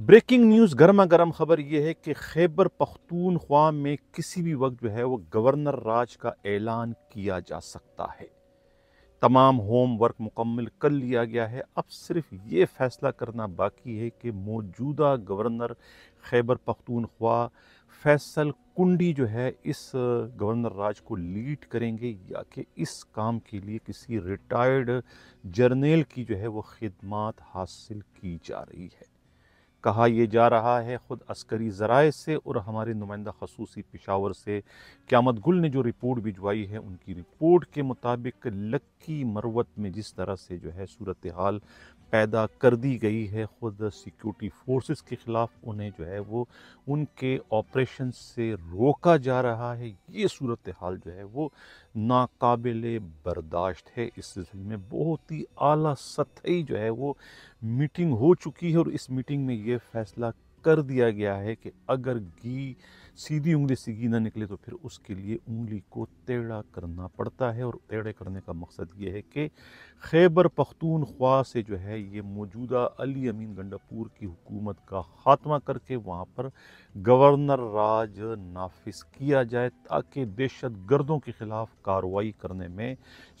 breaking news गर्मा गर्म खबर यह है कि खैबर पख्तूनख्वा में किसी भी वक्त जो है वो गवर्नर राज का ऐलान किया जा सकता है तमाम होमवर्क मुकम्मल कर लिया गया है अब सिर्फ ये फैसला करना बाकी है कि मौजूदा गवर्नर खैबर पख्तूनख्वा फैसल कुंडी जो है इस गवर्नर राज को लीड करेंगे या कि इस काम के लिए किसी रिटायर्ड जर्नेल की जो है वो खिदमत हासिल की जा रही है कहा यह जा रहा है ख़ुद अस्करी ज़राए से और हमारे नुमाइंदा खसूसी पेशावर से क्यामत गुल ने जो रिपोर्ट भिजवाई है उनकी रिपोर्ट के मुताबिक लक्की मरवत में जिस तरह से जो है सूरत हाल पैदा कर दी गई है ख़ुद सिक्योरिटी फोर्सेस के ख़िलाफ़ उन्हें जो है वो उनके ऑपरेशन से रोका जा रहा है ये सूरत हाल जो है वो नाकबिल बर्दाश्त है इस सिलसिले में बहुत ही अली सतही जो है वो मीटिंग हो चुकी है और इस मीटिंग में ये फैसला कर दिया गया है कि अगर घी सीधी उंगली से घी ना निकले तो फिर उसके लिए उंगली को टेढ़ा करना पड़ता है और टेढ़े करने का मकसद ये है कि खैबर पख्तूनख्वा से जो है ये मौजूदा अली अमीन गंडापुर की हुकूमत का ख़ात्मा करके वहाँ पर गवर्नर राज नाफिस किया जाए ताकि दहशत गर्दों के ख़िलाफ़ कार्रवाई करने में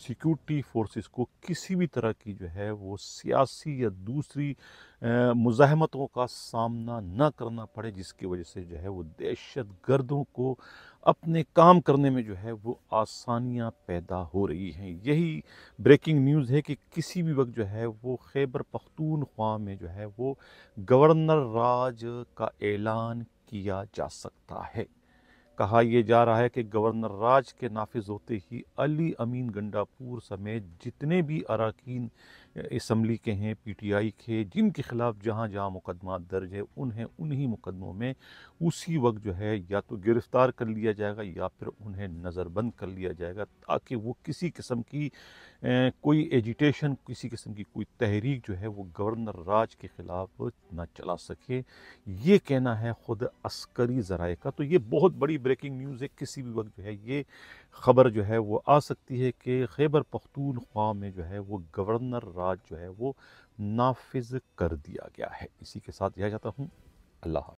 सिक्योरिटी फोर्सेस को किसी भी तरह की जो है वो सियासी या दूसरी मुजाहमतों का सामना न करना पड़े जिसकी वजह से जो है वो दहशत गर्दों को अपने काम करने में जो है वो आसानियां पैदा हो रही हैं यही ब्रेकिंग न्यूज़ है कि किसी भी वक्त जो है वो खैबर पख्तूनख्वा में जो है वो गवर्नर राज का ऐलान किया जा सकता है कहा यह जा रहा है कि गवर्नर राज के नाफिज होते ही अली अमीन गंडापुर समेत जितने भी अरकान इसम्बली के हैं पीटीआई के जिनके ख़िलाफ़ जहाँ जहाँ मुकदमा दर्ज है उन्हें उन्हीं मुकदमों में उसी वक्त जो है या तो गिरफ़्तार कर लिया जाएगा या फिर उन्हें नज़रबंद कर लिया जाएगा ताकि वो किसी किस्म की कोई एजिटेशन किसी किस्म की कोई तहरीक जो है वो गवर्नर राज के ख़िलाफ़ ना चला सके ये कहना है ख़ुद अस्करी ज़राए का तो ये बहुत बड़ी ब्रेकिंग न्यूज़ है किसी भी वक्त जो है ये ख़बर जो है वो आ सकती है कि खैबर पख्तूनख्वा में जो है वो गवर्नर राज जो है वो नाफिज कर दिया गया है इसी के साथ दिया जाता हूँ अल्लाह